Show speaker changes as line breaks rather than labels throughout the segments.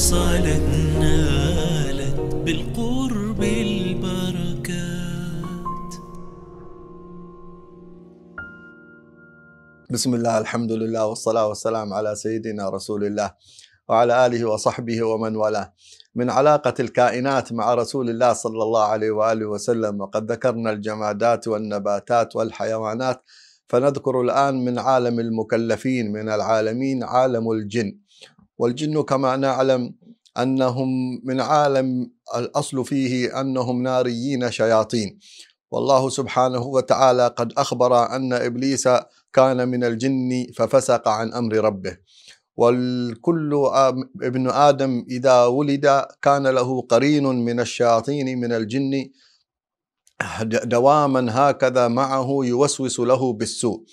وصلت نالت بالقرب البركات بسم الله الحمد لله والصلاة والسلام على سيدنا رسول الله وعلى آله وصحبه ومن والاه من علاقة الكائنات مع رسول الله صلى الله عليه وآله وسلم وقد ذكرنا الجمادات والنباتات والحيوانات فنذكر الآن من عالم المكلفين من العالمين عالم الجن والجن كما نعلم انهم من عالم الاصل فيه انهم ناريين شياطين والله سبحانه وتعالى قد اخبر ان ابليس كان من الجن ففسق عن امر ربه والكل ابن ادم اذا ولد كان له قرين من الشياطين من الجن دواما هكذا معه يوسوس له بالسوء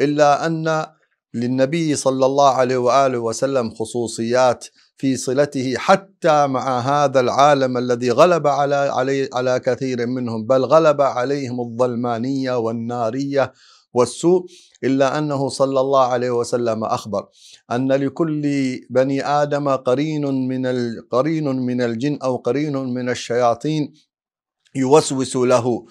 الا ان للنبي صلى الله عليه واله وسلم خصوصيات في صلته حتى مع هذا العالم الذي غلب على علي على كثير منهم بل غلب عليهم الظلمانيه والناريه والسوء الا انه صلى الله عليه وسلم اخبر ان لكل بني ادم قرين من قرين من الجن او قرين من الشياطين يوسوس له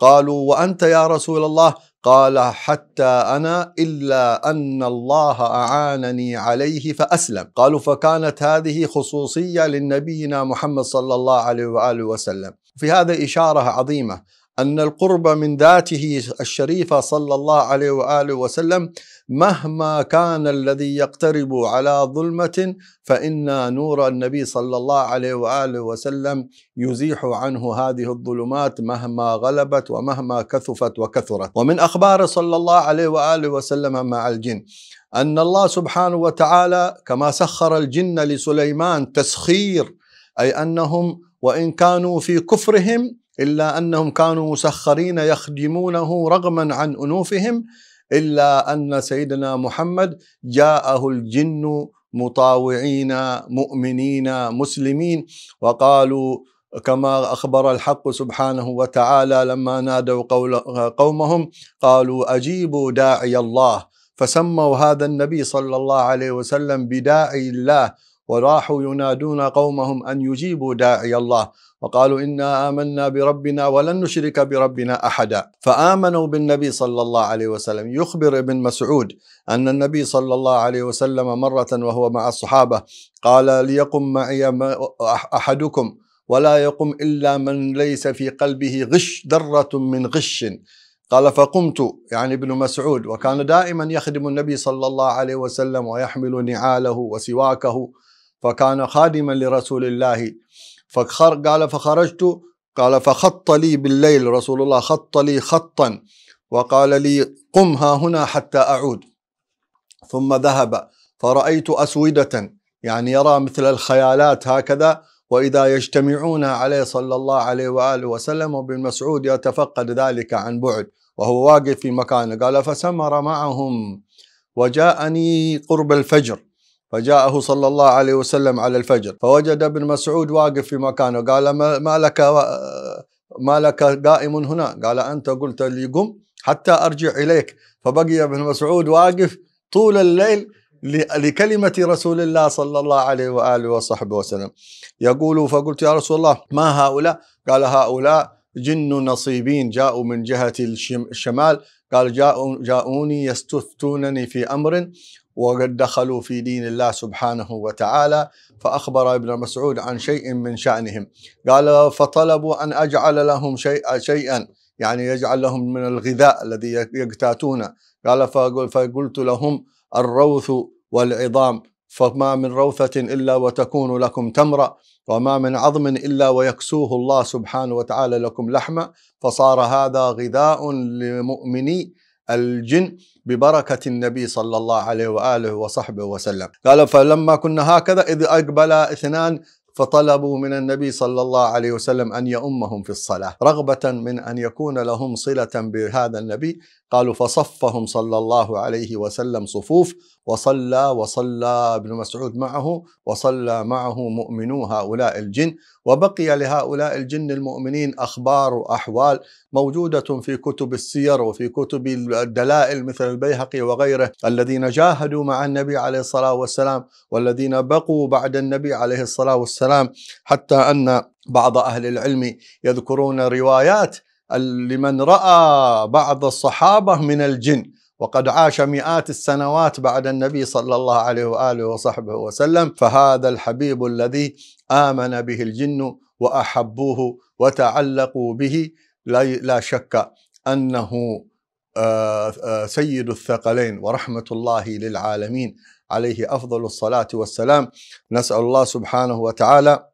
قالوا وأنت يا رسول الله قال حتى أنا إلا أن الله أعانني عليه فأسلم قالوا فكانت هذه خصوصية للنبينا محمد صلى الله عليه وآله وسلم في هذا إشارة عظيمة أن القرب من ذاته الشريفة صلى الله عليه وآله وسلم مهما كان الذي يقترب على ظلمة فإن نور النبي صلى الله عليه وآله وسلم يزيح عنه هذه الظلمات مهما غلبت ومهما كثفت وكثرت ومن أخبار صلى الله عليه وآله وسلم مع الجن أن الله سبحانه وتعالى كما سخر الجن لسليمان تسخير أي أنهم وإن كانوا في كفرهم إلا أنهم كانوا مسخرين يخدمونه رغما عن أنوفهم إلا أن سيدنا محمد جاءه الجن مطاوعين مؤمنين مسلمين وقالوا كما أخبر الحق سبحانه وتعالى لما نادوا قومهم قالوا أجيبوا داعي الله فسموا هذا النبي صلى الله عليه وسلم بداعي الله وراحوا ينادون قومهم أن يجيبوا داعي الله وقالوا إنا آمنا بربنا ولن نشرك بربنا أحدا فآمنوا بالنبي صلى الله عليه وسلم يخبر ابن مسعود أن النبي صلى الله عليه وسلم مرة وهو مع الصحابة قال ليقم معي أحدكم ولا يقم إلا من ليس في قلبه غش ذرة من غش قال فقمت يعني ابن مسعود وكان دائما يخدم النبي صلى الله عليه وسلم ويحمل نعاله وسواكه فكان خادما لرسول الله فخر قال فخرجت قال فخط لي بالليل رسول الله خط لي خطا وقال لي قم ها هنا حتى أعود ثم ذهب فرأيت أسودة يعني يرى مثل الخيالات هكذا وإذا يجتمعون عليه صلى الله عليه وآله وسلم وابن مسعود يتفقد ذلك عن بعد وهو واقف في مكانه قال فسمر معهم وجاءني قرب الفجر فجاءه صلى الله عليه وسلم على الفجر فوجد ابن مسعود واقف في مكانه قال ما لك ما لك قائم هنا قال أنت قلت لي قم حتى أرجع إليك فبقي ابن مسعود واقف طول الليل لكلمة رسول الله صلى الله عليه وآله وصحبه وسلم يقول فقلت يا رسول الله ما هؤلاء قال هؤلاء جن نصيبين جاءوا من جهة الشمال قال جاءوني يستفتونني في أمر وقد دخلوا في دين الله سبحانه وتعالى فأخبر ابن مسعود عن شيء من شأنهم قال فطلبوا أن أجعل لهم شيء شيئا يعني يجعل لهم من الغذاء الذي يقتاتونه قال فقلت لهم الروث والعظام فما من روثة إلا وتكون لكم تمرة وما من عظم إلا ويكسوه الله سبحانه وتعالى لكم لحمة فصار هذا غذاء لمؤمني الجن ببركة النبي صلى الله عليه وآله وصحبه وسلم قال فلما كنا هكذا إذ أقبل اثنان فطلبوا من النبي صلى الله عليه وسلم أن يؤمهم في الصلاة رغبة من أن يكون لهم صلة بهذا النبي قالوا فصفهم صلى الله عليه وسلم صفوف وصلى وصلى ابن مسعود معه وصلى معه مؤمنو هؤلاء الجن وبقي لهؤلاء الجن المؤمنين أخبار وأحوال موجودة في كتب السير وفي كتب الدلائل مثل البيهقي وغيره الذين جاهدوا مع النبي عليه الصلاة والسلام والذين بقوا بعد النبي عليه الصلاة والسلام حتى أن بعض أهل العلم يذكرون روايات لمن رأى بعض الصحابة من الجن وقد عاش مئات السنوات بعد النبي صلى الله عليه واله وصحبه وسلم فهذا الحبيب الذي امن به الجن واحبوه وتعلقوا به لا شك انه آه، آه، سيد الثقلين ورحمه الله للعالمين عليه افضل الصلاه والسلام نسال الله سبحانه وتعالى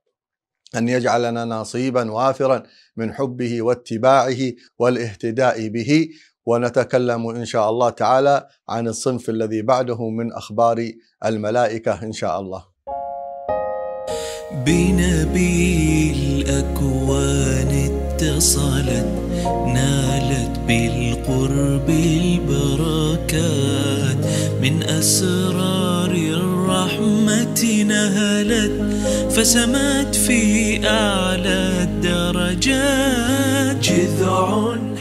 أن يجعلنا نصيبا وافرا من حبه واتباعه والاهتداء به ونتكلم إن شاء الله تعالى عن الصنف الذي بعده من أخبار الملائكة إن شاء الله بنبي الأكوان اتصلت نالت بالقرب البركات من أسرار الرحمة نهلت فسمت في أعلى الدرجات جذع